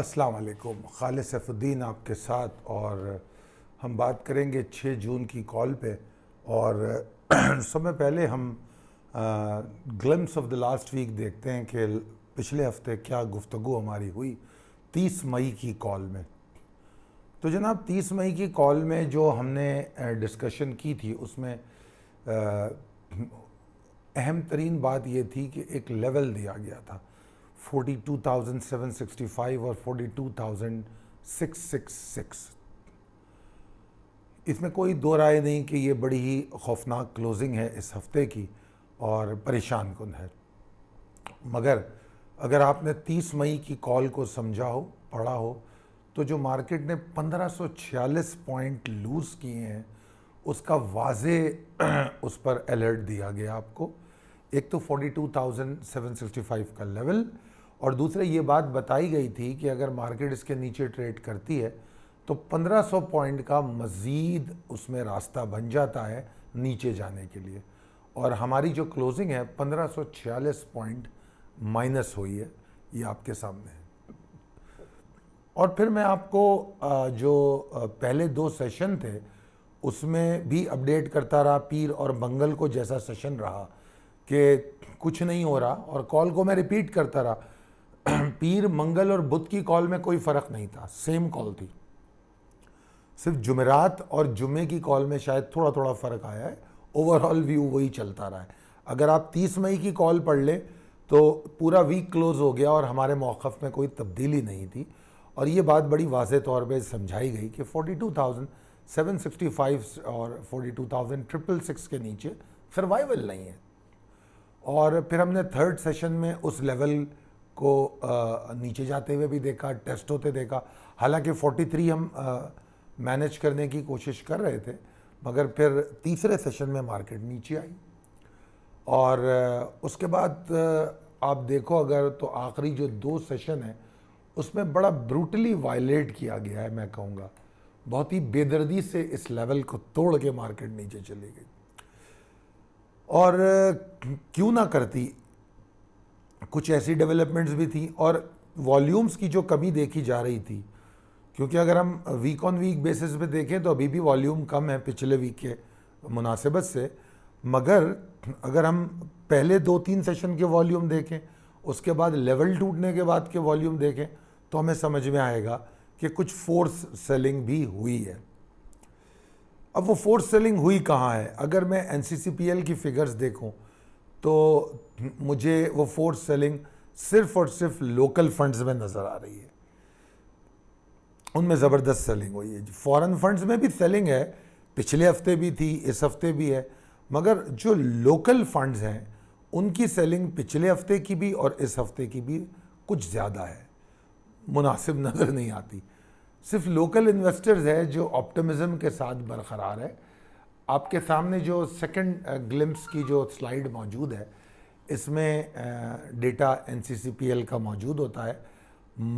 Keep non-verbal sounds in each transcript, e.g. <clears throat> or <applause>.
अस्सलाम वालेकुम खालिद सैफुद्दीन आपके साथ और हम बात करेंगे 6 जून की कॉल पे और <clears throat> समय पहले हम glimpse of the last week देखते हैं कि पिछले हफ्ते क्या गुफ्तगु हमारी हुई 30 मई की कॉल में तो जनाब 30 मई की कॉल में जो हमने डिस्कशन की थी उसमें अहम तरीन बात ये थी कि एक लेवल दिया गया था 42,765 और 42,666 इसमें कोई दो राय नहीं कि ये बड़ी ही खौफनाक क्लोजिंग है इस हफ्ते की और परेशान कन है मगर अगर आपने 30 मई की कॉल को समझा हो पढ़ा हो तो जो मार्केट ने 1546 पॉइंट लूज़ किए हैं उसका वाजे <clears throat> उस पर अलर्ट दिया गया आपको एक तो 42,765 का लेवल और दूसरे ये बात बताई गई थी कि अगर मार्केट इसके नीचे ट्रेड करती है तो 1500 पॉइंट का मज़ीद उसमें रास्ता बन जाता है नीचे जाने के लिए और हमारी जो क्लोजिंग है 1546 पॉइंट माइनस हुई है ये आपके सामने है और फिर मैं आपको जो पहले दो सेशन थे उसमें भी अपडेट करता रहा पीर और बंगल को जैसा सेशन रहा कि कुछ नहीं हो रहा और कॉल को मैं रिपीट करता रहा <clears throat> पीर मंगल और बुध की कॉल में कोई फ़र्क नहीं था सेम कॉल थी सिर्फ जुमेरात और जुमे की कॉल में शायद थोड़ा थोड़ा फ़र्क आया है ओवरऑल व्यू वही चलता रहा है अगर आप 30 मई की कॉल पढ़ लें तो पूरा वीक क्लोज़ हो गया और हमारे मौक़ में कोई तब्दीली नहीं थी और ये बात बड़ी वाज तौर पर समझाई गई कि 42,765 और ट्रिपल सिक्स के नीचे सर्वाइवल नहीं है और फिर हमने थर्ड सेशन में उस लेवल को नीचे जाते हुए भी देखा टेस्ट होते देखा हालांकि 43 हम मैनेज करने की कोशिश कर रहे थे मगर फिर तीसरे सेशन में मार्केट नीचे आई और उसके बाद आप देखो अगर तो आखिरी जो दो सेशन है उसमें बड़ा ब्रूटली वायलेट किया गया है मैं कहूँगा बहुत ही बेदर्दी से इस लेवल को तोड़ के मार्केट नीचे चली गई और क्यों ना करती कुछ ऐसी डेवलपमेंट्स भी थी और वॉल्यूम्स की जो कमी देखी जा रही थी क्योंकि अगर हम वीक ऑन वीक बेसिस पे देखें तो अभी भी वॉल्यूम कम है पिछले वीक के मुनासिबत से मगर अगर हम पहले दो तीन सेशन के वॉल्यूम देखें उसके बाद लेवल टूटने के बाद के वॉल्यूम देखें तो हमें समझ में आएगा कि कुछ फोर्स सेलिंग भी हुई है अब वो फोर्स सेलिंग हुई कहाँ है अगर मैं एन की फिगर्स देखूँ तो मुझे वो फोर्स सेलिंग सिर्फ और सिर्फ लोकल फंड्स में नज़र आ रही है उनमें ज़बरदस्त सेलिंग हुई है फॉरेन फंड्स में भी सेलिंग है पिछले हफ्ते भी थी इस हफ्ते भी है मगर जो लोकल फंड्स हैं उनकी सेलिंग पिछले हफ्ते की भी और इस हफ्ते की भी कुछ ज़्यादा है मुनासिब नज़र नहीं आती सिर्फ लोकल इन्वेस्टर्स है जो ऑप्टिमिज्म के साथ बरकरार है आपके सामने जो सेकंड ग्लिम्स uh, की जो स्लाइड मौजूद है इसमें डेटा uh, एन का मौजूद होता है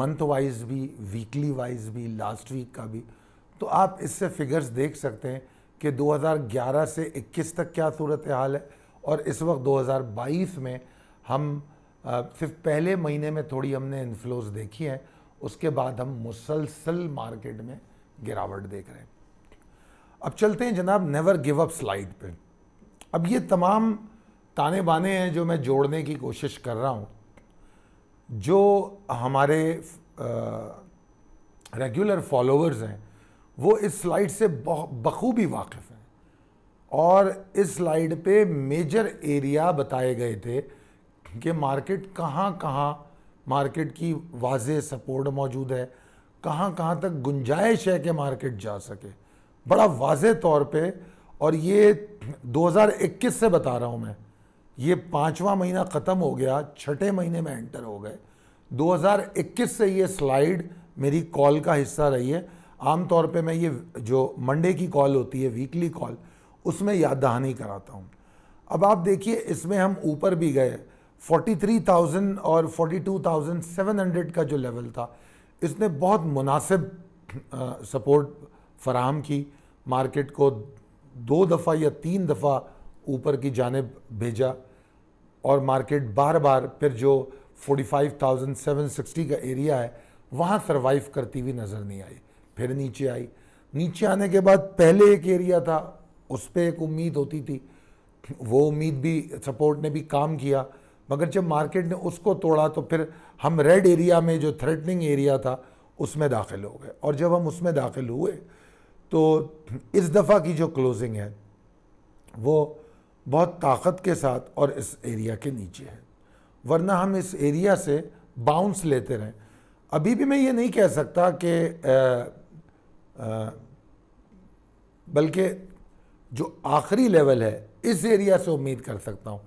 मंथ वाइज भी वीकली वाइज भी लास्ट वीक का भी तो आप इससे फिगर्स देख सकते हैं कि 2011 से 21 तक क्या सूरत हाल है और इस वक्त 2022 में हम uh, सिर्फ पहले महीने में थोड़ी हमने इन्फ्लोज देखी है उसके बाद हम मुसलसल मार्केट में गिरावट देख रहे हैं अब चलते हैं जनाब नेवर गिव अप स्लाइड पे अब ये तमाम ताने बाने हैं जो मैं जोड़ने की कोशिश कर रहा हूँ जो हमारे रेगुलर फॉलोअर्स हैं वो इस स्लाइड से बखूबी वाकिफ़ हैं और इस स्लाइड पे मेजर एरिया बताए गए थे कि मार्केट कहाँ कहाँ मार्केट की वाज सपोर्ट मौजूद है कहाँ कहाँ तक गुंजाइश है कि मार्केट जा सके बड़ा वाज तौर पे और ये 2021 से बता रहा हूँ मैं ये पाँचवा महीना ख़त्म हो गया छठे महीने में एंटर हो गए 2021 से ये स्लाइड मेरी कॉल का हिस्सा रही है आमतौर पे मैं ये जो मंडे की कॉल होती है वीकली कॉल उसमें याद दहानी कराता हूँ अब आप देखिए इसमें हम ऊपर भी गए 43,000 और 42,700 का जो लेवल था इसने बहुत मुनासिब सपोर्ट फराहम की मार्केट को दो दफ़ा या तीन दफ़ा ऊपर की जानब भेजा और मार्केट बार बार फिर जो 45,760 का एरिया है वहाँ सरवाइव करती हुई नज़र नहीं आई फिर नीचे आई नीचे आने के बाद पहले एक एरिया था उस पर एक उम्मीद होती थी वो उम्मीद भी सपोर्ट ने भी काम किया मगर जब मार्केट ने उसको तोड़ा तो फिर हम रेड एरिया में जो थ्रेटनिंग एरिया था उसमें दाखिल हो गए और जब हम उसमें दाखिल हुए तो इस दफ़ा की जो क्लोजिंग है वो बहुत ताकत के साथ और इस एरिया के नीचे है वरना हम इस एरिया से बाउंस लेते रहें अभी भी मैं ये नहीं कह सकता कि बल्कि जो आखिरी लेवल है इस एरिया से उम्मीद कर सकता हूँ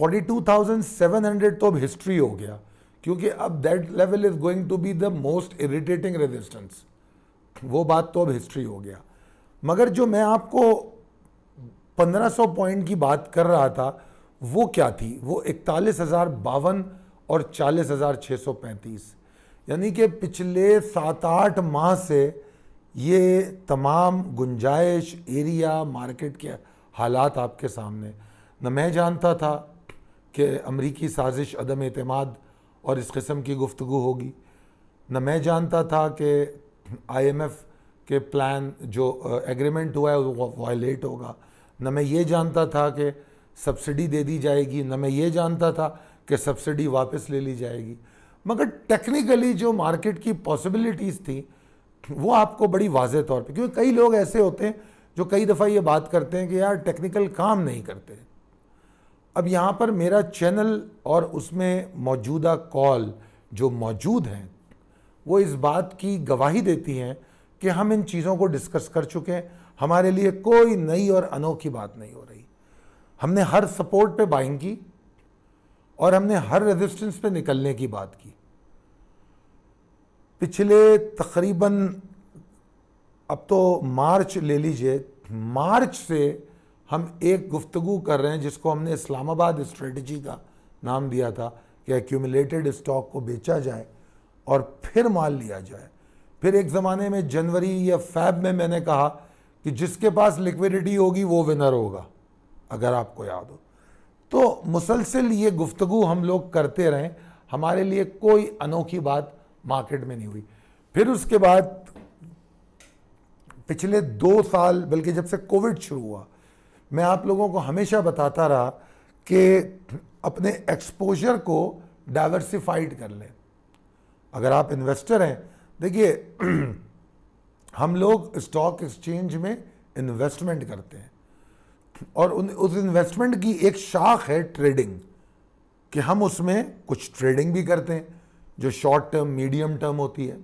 42,700 तो अब हिस्ट्री हो गया क्योंकि अब that level is going to be the most irritating resistance वो बात तो अब हिस्ट्री हो गया मगर जो मैं आपको 1500 पॉइंट की बात कर रहा था वो क्या थी वो इकतालीस हज़ार बावन और चालीस हज़ार छः सौ पैंतीस यानी कि पिछले सात आठ माह से ये तमाम गुंजाइश एरिया मार्केट के हालात आपके सामने न मैं जानता था कि अमरीकी साजिश अदम अतमाद और इस कस्म की गुफ्तु होगी न मैं जानता था कि आईएमएफ के प्लान जो एग्रीमेंट uh, हुआ है वो वायलेट होगा न मैं ये जानता था कि सब्सिडी दे दी जाएगी न मैं ये जानता था कि सब्सिडी वापस ले ली जाएगी मगर टेक्निकली जो मार्केट की पॉसिबिलिटीज़ थी वो आपको बड़ी वाज तौर पे क्योंकि कई लोग ऐसे होते हैं जो कई दफ़ा ये बात करते हैं कि यार टेक्निकल काम नहीं करते अब यहाँ पर मेरा चैनल और उसमें मौजूदा कॉल जो मौजूद हैं वो इस बात की गवाही देती हैं कि हम इन चीज़ों को डिस्कस कर चुके हैं हमारे लिए कोई नई और अनोखी बात नहीं हो रही हमने हर सपोर्ट पे बाइंग की और हमने हर रेजिस्टेंस पे निकलने की बात की पिछले तकरीबन अब तो मार्च ले लीजिए मार्च से हम एक गुफ्तगु कर रहे हैं जिसको हमने इस्लामाबाद स्ट्रेटजी का नाम दिया था कि एक्यूमुलेटेड स्टॉक को बेचा जाए और फिर माल लिया जाए फिर एक ज़माने में जनवरी या फैब में मैंने कहा कि जिसके पास लिक्विडिटी होगी वो विनर होगा अगर आपको याद हो तो मुसलसिल ये गुफ्तु हम लोग करते रहें हमारे लिए कोई अनोखी बात मार्केट में नहीं हुई फिर उसके बाद पिछले दो साल बल्कि जब से कोविड शुरू हुआ मैं आप लोगों को हमेशा बताता रहा कि अपने एक्सपोजर को डाइवर्सिफाइड कर लें अगर आप इन्वेस्टर हैं देखिए <clears throat> हम लोग स्टॉक एक्सचेंज में इन्वेस्टमेंट करते हैं और उन उस इन्वेस्टमेंट की एक शाख है ट्रेडिंग कि हम उसमें कुछ ट्रेडिंग भी करते हैं जो शॉर्ट टर्म मीडियम टर्म होती है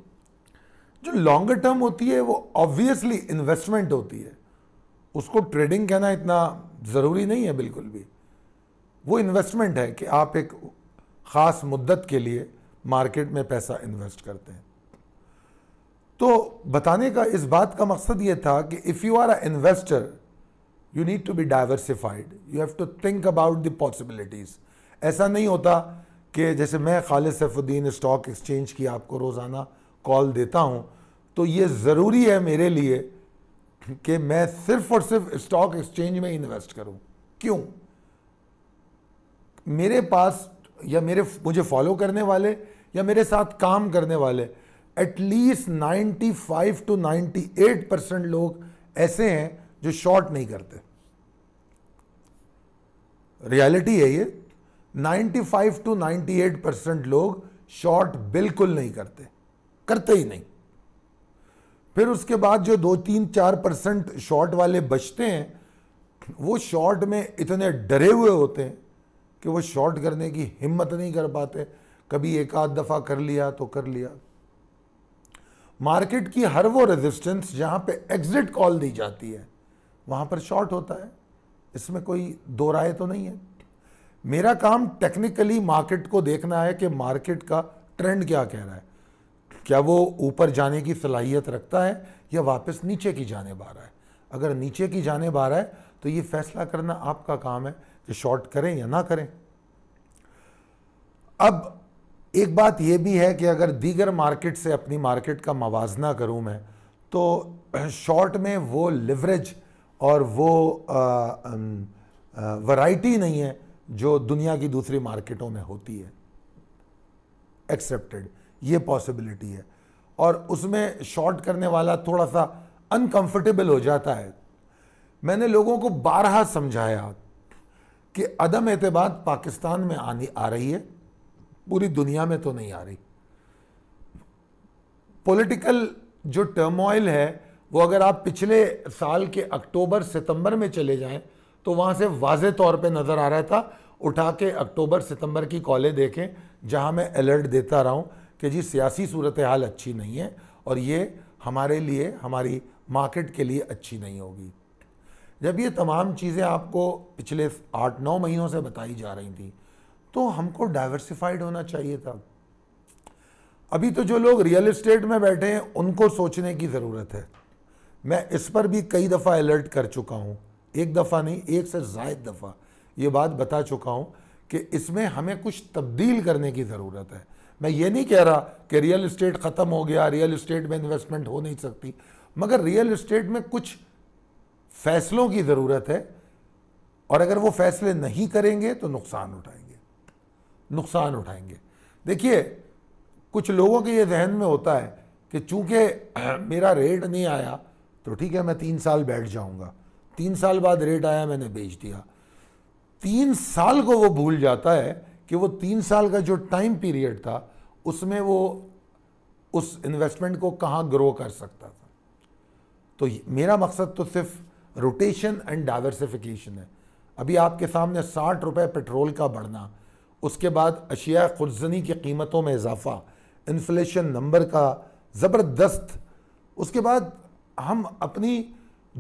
जो लॉन्गर टर्म होती है वो ऑब्वियसली इन्वेस्टमेंट होती है उसको ट्रेडिंग कहना इतना ज़रूरी नहीं है बिल्कुल भी वो इन्वेस्टमेंट है कि आप एक ख़ास मुद्दत के लिए मार्केट में पैसा इन्वेस्ट करते हैं तो बताने का इस बात का मकसद ये था कि if you are a investor you need to be diversified you have to think about the possibilities ऐसा नहीं होता कि जैसे मैं खालिद सैफुद्दीन स्टॉक एक्सचेंज की आपको रोज़ाना कॉल देता हूँ तो ये ज़रूरी है मेरे लिए कि मैं सिर्फ और सिर्फ स्टॉक एक्सचेंज में इन्वेस्ट करूँ क्यों मेरे पास या मेरे मुझे फॉलो करने वाले या मेरे साथ काम करने वाले एटलीस्ट 95 टू 98 परसेंट लोग ऐसे हैं जो शॉर्ट नहीं करते रियलिटी है ये 95 टू 98 परसेंट लोग शॉर्ट बिल्कुल नहीं करते करते ही नहीं फिर उसके बाद जो दो तीन चार परसेंट शॉर्ट वाले बचते हैं वो शॉर्ट में इतने डरे हुए होते हैं कि वो शॉर्ट करने की हिम्मत नहीं कर पाते कभी एक आध दफ़ा कर लिया तो कर लिया मार्केट की हर वो रेजिस्टेंस जहाँ पे एग्जिट कॉल दी जाती है वहाँ पर शॉर्ट होता है इसमें कोई दो राय तो नहीं है मेरा काम टेक्निकली मार्केट को देखना है कि मार्केट का ट्रेंड क्या कह रहा है क्या वो ऊपर जाने की सलाहियत रखता है या वापस नीचे की जाने बा रहा है अगर नीचे की जाने बा रहा है तो ये फैसला करना आपका काम है कि शॉर्ट करें या ना करें अब एक बात यह भी है कि अगर दीगर मार्केट से अपनी मार्केट का मवाजना करूं मैं तो शॉर्ट में वो लिवरेज और वो वैरायटी नहीं है जो दुनिया की दूसरी मार्केटों में होती है एक्सेप्टेड ये पॉसिबिलिटी है और उसमें शॉर्ट करने वाला थोड़ा सा अनकंफर्टेबल हो जाता है मैंने लोगों को बारहा समझाया कि अदम एतबाद पाकिस्तान में आनी आ रही है पूरी दुनिया में तो नहीं आ रही पॉलिटिकल जो टर्मोइल है वो अगर आप पिछले साल के अक्टूबर सितंबर में चले जाएं तो वहाँ से वाज तौर पे नज़र आ रहा था उठा के अक्टूबर सितंबर की कॉलें देखें जहाँ मैं अलर्ट देता रहा हूँ कि जी सियासी सूरत हाल अच्छी नहीं है और ये हमारे लिए हमारी मार्केट के लिए अच्छी नहीं होगी जब ये तमाम चीज़ें आपको पिछले आठ नौ महीनों से बताई जा रही थी तो हमको डाइवर्सिफाइड होना चाहिए था अभी तो जो लोग रियल इस्टेट में बैठे हैं उनको सोचने की ज़रूरत है मैं इस पर भी कई दफ़ा अलर्ट कर चुका हूँ एक दफ़ा नहीं एक से जायद दफ़ा ये बात बता चुका हूँ कि इसमें हमें कुछ तब्दील करने की ज़रूरत है मैं ये नहीं कह रहा कि रियल इस्टेट ख़त्म हो गया रियल इस्टेट में इन्वेस्टमेंट हो नहीं सकती मगर रियल इस्टेट में कुछ फैसलों की ज़रूरत है और अगर वो फैसले नहीं करेंगे तो नुकसान उठाएंगे नुकसान उठाएंगे देखिए कुछ लोगों के ये जहन में होता है कि चूंकि <clears throat> मेरा रेट नहीं आया तो ठीक है मैं तीन साल बैठ जाऊंगा तीन साल बाद रेट आया मैंने बेच दिया तीन साल को वो भूल जाता है कि वो तीन साल का जो टाइम पीरियड था उसमें वो उस इन्वेस्टमेंट को कहाँ ग्रो कर सकता था तो मेरा मकसद तो सिर्फ रोटेशन एंड डाइवर्सिफिकेशन है अभी आपके सामने साठ रुपये पेट्रोल का बढ़ना उसके बाद अशिया खुजनी की कीमतों में इजाफा इन्फ्लेशन नंबर का ज़बरदस्त उसके बाद हम अपनी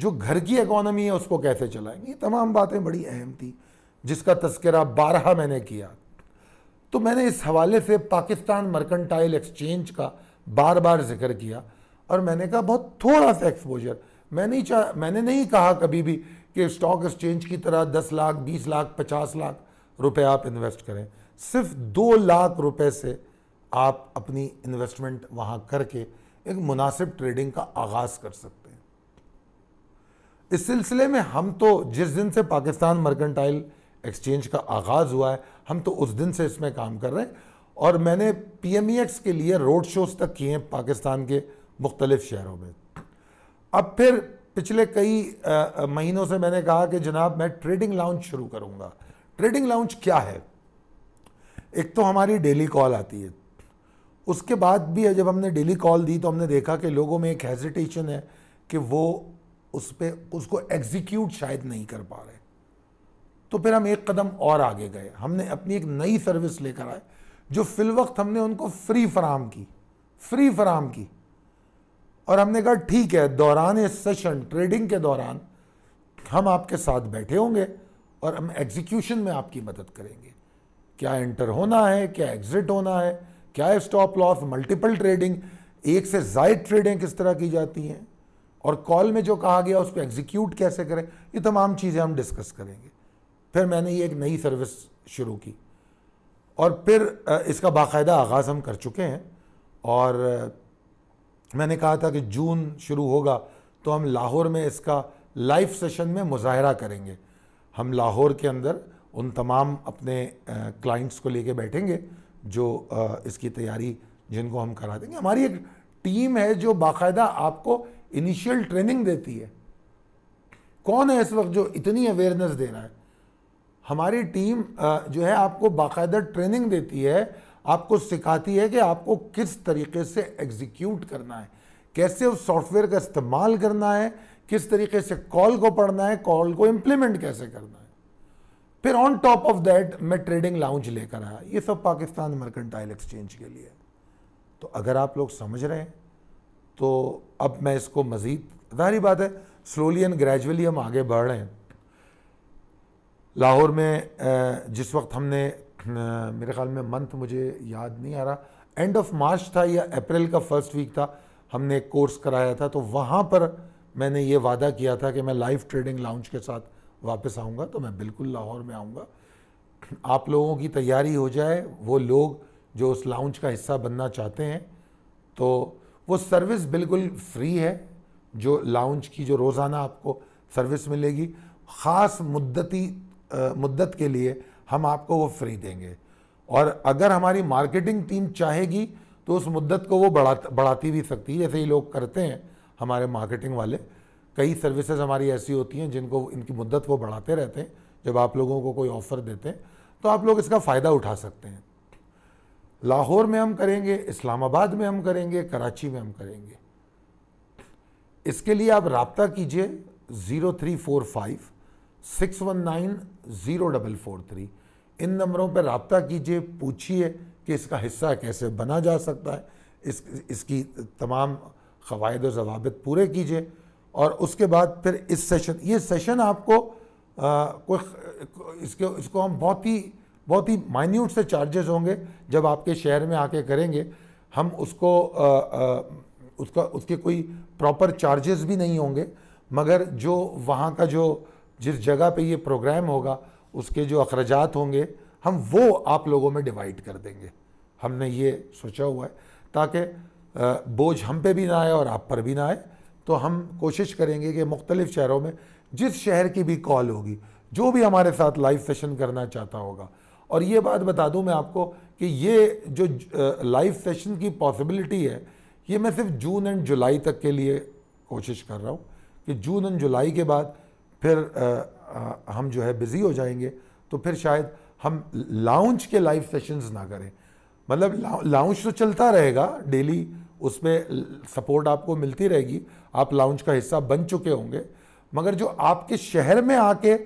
जो घर की इकोनॉमी है उसको कैसे चलाएंगे तमाम बातें बड़ी अहम थी जिसका तस्करा बारह मैंने किया तो मैंने इस हवाले से पाकिस्तान मर्कनटाइल एक्सचेंज का बार बार जिक्र किया और मैंने कहा बहुत थोड़ा सा एक्सपोजर मैं नहीं चाह मैंने नहीं कहा कभी भी कि स्टॉक एक्सचेंज की तरह दस लाख बीस लाख पचास लाख रुपए आप इन्वेस्ट करें सिर्फ दो लाख रुपए से आप अपनी इन्वेस्टमेंट वहाँ करके एक मुनासिब ट्रेडिंग का आगाज़ कर सकते हैं इस सिलसिले में हम तो जिस दिन से पाकिस्तान मर्केंटाइल एक्सचेंज का आगाज़ हुआ है हम तो उस दिन से इसमें काम कर रहे हैं और मैंने पी e के लिए रोड शोज़ तक किए हैं पाकिस्तान के मुख्तलिफ शहरों में अब फिर पिछले कई महीनों से मैंने कहा कि जनाब मैं ट्रेडिंग लाउंज शुरू करूंगा ट्रेडिंग लाउंज क्या है एक तो हमारी डेली कॉल आती है उसके बाद भी जब हमने डेली कॉल दी तो हमने देखा कि लोगों में एक हेजिटेशन है कि वो उस पर उसको एग्जीक्यूट शायद नहीं कर पा रहे तो फिर हम एक कदम और आगे गए हमने अपनी एक नई सर्विस लेकर आए जो फिल वक्त हमने उनको फ्री फराम की फ्री फराम की और हमने कहा ठीक है दौरान इस सेशन ट्रेडिंग के दौरान हम आपके साथ बैठे होंगे और हम एग्जीक्यूशन में आपकी मदद करेंगे क्या एंटर होना है क्या एग्जिट होना है क्या स्टॉप लॉस मल्टीपल ट्रेडिंग एक से जायद ट्रेडिंग किस तरह की जाती हैं और कॉल में जो कहा गया उसको एग्जीक्यूट कैसे करें ये तमाम चीज़ें हम डिस्कस करेंगे फिर मैंने ये एक नई सर्विस शुरू की और फिर इसका बाकायदा आगाज़ हम कर चुके हैं और मैंने कहा था कि जून शुरू होगा तो हम लाहौर में इसका लाइव सेशन में मुजाहरा करेंगे हम लाहौर के अंदर उन तमाम अपने क्लाइंट्स को लेके बैठेंगे जो इसकी तैयारी जिनको हम करा देंगे हमारी एक टीम है जो बाकायदा आपको इनिशियल ट्रेनिंग देती है कौन है इस वक्त जो इतनी अवेयरनेस दे रहा है हमारी टीम जो है आपको बाकायदा ट्रेनिंग देती है आपको सिखाती है कि आपको किस तरीके से एग्जीक्यूट करना है कैसे उस सॉफ्टवेयर का इस्तेमाल करना है किस तरीके से कॉल को पढ़ना है कॉल को इम्प्लीमेंट कैसे करना है फिर ऑन टॉप ऑफ दैट मैं ट्रेडिंग लाउंज लेकर आया ये सब पाकिस्तान मर्केंटाइल एक्सचेंज के लिए तो अगर आप लोग समझ रहे हैं तो अब मैं इसको मज़ीद जाहरी बात है स्लोली एंड ग्रेजुअली हम आगे बढ़ रहे हैं लाहौर में जिस वक्त हमने मेरे ख्याल में मंथ मुझे याद नहीं आ रहा एंड ऑफ मार्च था या अप्रैल का फर्स्ट वीक था हमने एक कोर्स कराया था तो वहाँ पर मैंने ये वादा किया था कि मैं लाइव ट्रेडिंग लाउंज के साथ वापस आऊँगा तो मैं बिल्कुल लाहौर में आऊँगा आप लोगों की तैयारी हो जाए वो लोग जो उस लाउंज का हिस्सा बनना चाहते हैं तो वो सर्विस बिल्कुल फ्री है जो लाउंज की जो रोज़ाना आपको सर्विस मिलेगी ख़ास मुद्दती आ, मुद्दत के लिए हम आपको वो फ्री देंगे और अगर हमारी मार्केटिंग टीम चाहेगी तो उस मुद्दत को वो बढ़ा बढ़ाती भी सकती है जैसे ही लोग करते हैं हमारे मार्केटिंग वाले कई सर्विसेज हमारी ऐसी होती हैं जिनको इनकी मुद्दत वो बढ़ाते रहते हैं जब आप लोगों को कोई ऑफ़र देते हैं तो आप लोग इसका फ़ायदा उठा सकते हैं लाहौर में हम करेंगे इस्लामाबाद में हम करेंगे कराची में हम करेंगे इसके लिए आप रबता कीजिए zero three four five six one nine zero double four three इन नंबरों पर रबता कीजिए पूछिए कि इसका हिस्सा कैसे बना जा सकता है इस इसकी तमाम कवायद जवाबत पूरे कीजिए और उसके बाद फिर इस सेशन ये सेशन आपको कोई इसके इसको हम बहुत ही बहुत ही माइन्यूट से चार्जेस होंगे जब आपके शहर में आके करेंगे हम उसको आ, आ, उसका उसके कोई प्रॉपर चार्जेस भी नहीं होंगे मगर जो वहाँ का जो जिस जगह पे ये प्रोग्राम होगा उसके जो अखराजात होंगे हम वो आप लोगों में डिवाइड कर देंगे हमने ये सोचा हुआ है ताकि बोझ हम पे भी ना आए और आप पर भी ना आए तो हम कोशिश करेंगे कि मुख्तलिफ़ शहरों में जिस शहर की भी कॉल होगी जो भी हमारे साथ लाइव सेशन करना चाहता होगा और ये बात बता दूँ मैं आपको कि ये जो लाइव सेशन की पॉसिबिलिटी है ये मैं सिर्फ जून एंड जुलाई तक के लिए कोशिश कर रहा हूँ कि जून एंड जुलाई के बाद फिर आ, आ, हम जो है बिज़ी हो जाएंगे तो फिर शायद हम लाउंज के लाइव सेशंस ना करें मतलब लाउंज तो चलता रहेगा डेली उस पर सपोर्ट आपको मिलती रहेगी आप लाउंज का हिस्सा बन चुके होंगे मगर जो आपके शहर में आके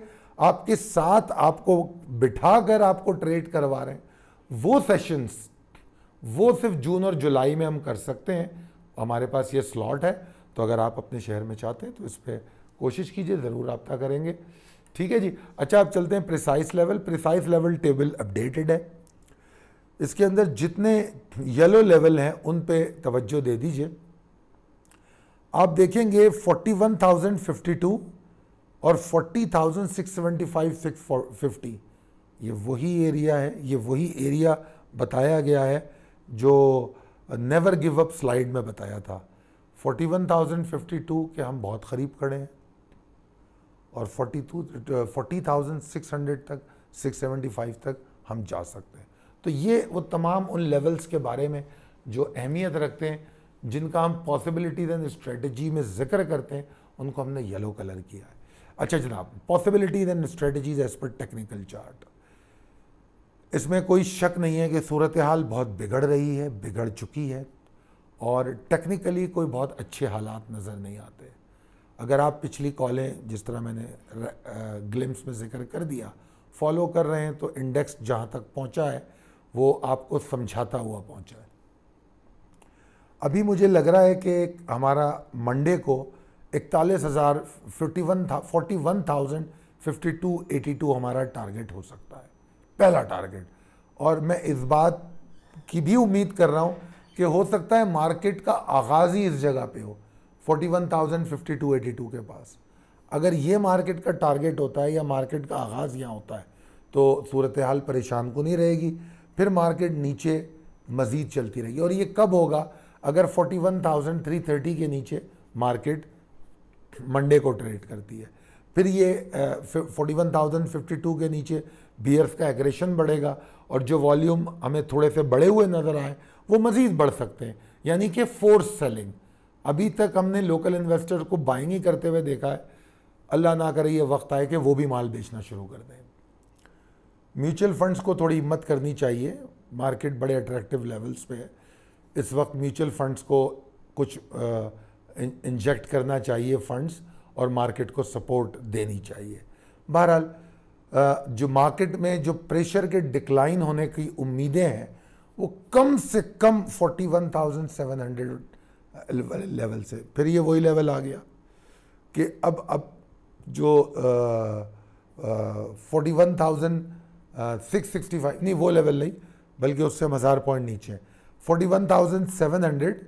आपके साथ आपको बिठा कर आपको ट्रेड करवा रहे हैं वो सेशंस वो सिर्फ जून और जुलाई में हम कर सकते हैं हमारे पास ये स्लॉट है तो अगर आप अपने शहर में चाहते हैं तो इस पर कोशिश कीजिए ज़रूर रबता करेंगे ठीक है जी अच्छा आप चलते हैं precise level precise level table updated है इसके अंदर जितने येलो लेवल हैं उन पे तवज्जो दे दीजिए आप देखेंगे 41,052 और 40,675,650 ये वही एरिया है ये वही एरिया बताया गया है जो नेवर गिव अप स्लाइड में बताया था 41,052 के हम बहुत करीब खड़े हैं और forty two forty thousand six hundred तक सिक्स सेवेंटी फाइव तक हम जा सकते हैं तो ये वो तमाम उन लेवल्स के बारे में जो अहमियत रखते हैं जिनका हम पॉसिबिलिटीज एंड स्ट्रेटजी में जिक्र करते हैं उनको हमने येलो कलर किया है अच्छा जनाब possibilities and strategies as per technical chart इसमें कोई शक नहीं है कि सूरत हाल बहुत बिगड़ रही है बिगड़ चुकी है और टेक्निकली कोई बहुत अच्छे हालात नज़र नहीं आते अगर आप पिछली कॉलें जिस तरह मैंने ग्लिम्स में जिक्र कर दिया फॉलो कर रहे हैं तो इंडेक्स जहाँ तक पहुँचा है वो आपको समझाता हुआ पहुँचा है अभी मुझे लग रहा है कि हमारा मंडे को इकतालीस हज़ार फिफ्टी वन था forty one thousand fifty two eighty two हमारा टारगेट हो सकता है पहला टारगेट और मैं इस बात की भी उम्मीद कर रहा हूँ कि हो सकता है मार्केट का आगाज़ ही इस जगह पे हो 41,052.82 के पास अगर ये मार्केट का टारगेट होता है या मार्केट का आगाज़ यहाँ होता है तो सूरत हाल परेशान को नहीं रहेगी फिर मार्केट नीचे मज़ीद चलती रहेगी और ये कब होगा अगर 41,330 के नीचे मार्केट मंडे को ट्रेड करती है फिर ये forty one thousand fifty two के नीचे बीयर्स का एग्रेशन बढ़ेगा और जो वॉल्यूम हमें थोड़े से बढ़े हुए नज़र आए वो मज़ीद बढ़ सकते हैं यानी कि फोर्स सेलिंग अभी तक हमने लोकल इन्वेस्टर को बाइंग ही करते हुए देखा है अल्लाह ना करे ये वक्त आए कि वो भी माल बेचना शुरू कर दें म्यूचुअल फंड्स को थोड़ी हिम्मत करनी चाहिए मार्केट बड़े अट्रैक्टिव लेवल्स पे है इस वक्त म्यूचुअल फंड्स को कुछ इंजेक्ट करना चाहिए फंड्स और मार्केट को सपोर्ट देनी चाहिए बहरहाल जो मार्केट में जो प्रेशर के डिक्लाइन होने की उम्मीदें हैं वो कम से कम 41,700 लेवल से फिर ये वही लेवल आ गया कि अब अब जो forty one thousand six sixty five नहीं वो लेवल नहीं बल्कि उससे हम हज़ार पॉइंट नीचे हैं forty one thousand seven hundred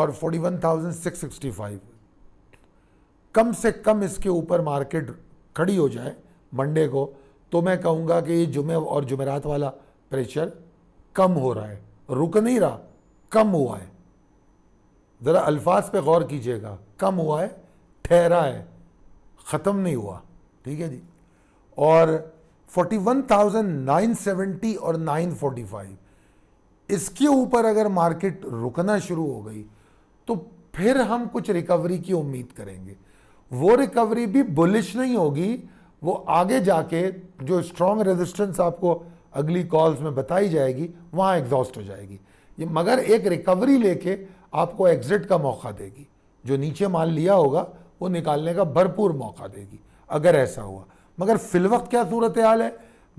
और forty one thousand six sixty five कम से कम इसके ऊपर मार्केट खड़ी हो जाए मंडे को तो मैं कहूँगा कि ये जुमे और जुमेरात वाला प्रेशर कम हो रहा है रुक नहीं रहा कम हुआ है ज़रा अल्फाज पे गौर कीजिएगा कम हुआ है ठहरा है ख़त्म नहीं हुआ ठीक है जी और 41,970 और 945 इसके ऊपर अगर मार्केट रुकना शुरू हो गई तो फिर हम कुछ रिकवरी की उम्मीद करेंगे वो रिकवरी भी बुलिश नहीं होगी वो आगे जाके जो स्ट्रॉन्ग रेजिस्टेंस आपको अगली कॉल्स में बताई जाएगी वहाँ एग्जॉस्ट हो जाएगी ये मगर एक रिकवरी लेके आपको एग्ज़िट का मौका देगी जो नीचे माल लिया होगा वो निकालने का भरपूर मौका देगी अगर ऐसा हुआ मगर फिलवक्त क्या सूरत हाल है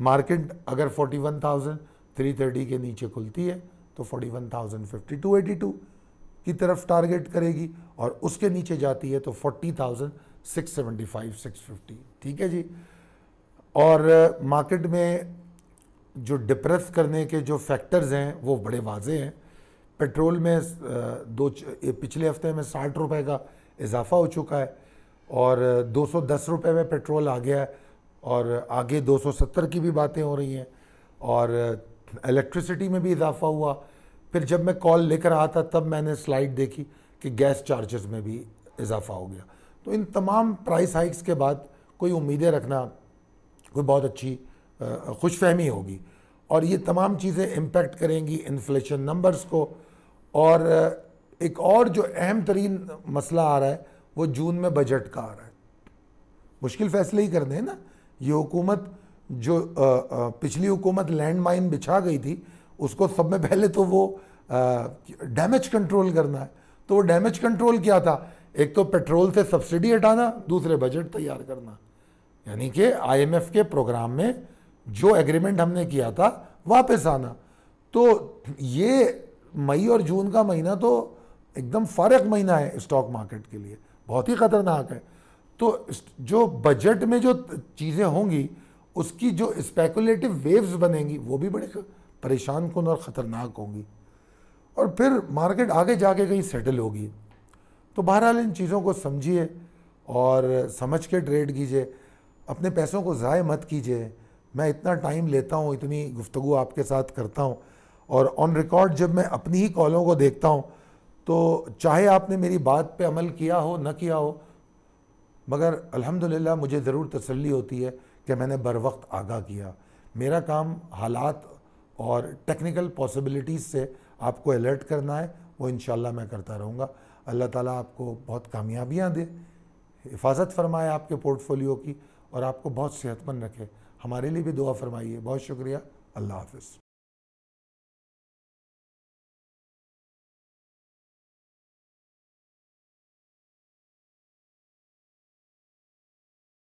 मार्केट अगर 41,000 330 के नीचे खुलती है तो 5282 की तरफ टारगेट करेगी और उसके नीचे जाती है तो 40,675 650 ठीक है जी और मार्केट में जो डिप्रेस करने के जो फैक्टर्स हैं वो बड़े वाजे हैं पेट्रोल में दो पिछले हफ्ते में साठ रुपए का इजाफा हो चुका है और 210 रुपए में पेट्रोल आ गया है और आगे 270 की भी बातें हो रही हैं और इलेक्ट्रिसिटी में भी इजाफा हुआ फिर जब मैं कॉल लेकर आया था तब मैंने स्लाइड देखी कि गैस चार्जेस में भी इजाफा हो गया तो इन तमाम प्राइस हाइक्स के बाद कोई उम्मीदें रखना कोई बहुत अच्छी खुशफ़हमी होगी और ये तमाम चीज़ें इम्पेक्ट करेंगी इन्फ्लेशन नंबर्स को और एक और जो अहम तरीन मसला आ रहा है वो जून में बजट का आ रहा है मुश्किल फैसले ही करने हैं ना ये हुकूमत जो आ, आ, पिछली हुकूमत लैंड माइन बिछा गई थी उसको सब में पहले तो वो डैमेज कंट्रोल करना है तो वो डैमेज कंट्रोल क्या था एक तो पेट्रोल से सब्सिडी हटाना दूसरे बजट तैयार करना यानी कि आईएमएफ के प्रोग्राम में जो एग्रीमेंट हमने किया था वापस आना तो ये मई और जून का महीना तो एकदम फ़र्क महीना है स्टॉक मार्केट के लिए बहुत ही ख़तरनाक है तो जो बजट में जो चीज़ें होंगी उसकी जो स्पेकुलेटिव वेव्स बनेंगी वो भी बड़े परेशान कन और ख़तरनाक होंगी और फिर मार्केट आगे जाके कहीं सेटल होगी तो बहरहाल इन चीज़ों को समझिए और समझ के ट्रेड कीजिए अपने पैसों को ज़ाय मत कीजिए मैं इतना टाइम लेता हूँ इतनी गुफ्तु आपके साथ करता हूँ और ऑन रिकॉर्ड जब मैं अपनी ही कॉलों को देखता हूँ तो चाहे आपने मेरी बात पे अमल किया हो ना किया हो मगर अल्हम्दुलिल्लाह मुझे ज़रूर तसल्ली होती है कि मैंने बर वक्त आगाह किया मेरा काम हालात और टेक्निकल पॉसिबिलिटीज़ से आपको अलर्ट करना है वो इन मैं करता रहूँगा अल्लाह ताला आपको बहुत कामयाबियाँ दे हिफाजत फरमाए आपके पोर्टफोलियो की और आपको बहुत सेहतमंद रखे हमारे लिए भी दुआ फरमाइए बहुत शुक्रिया अल्लाह हाफिज़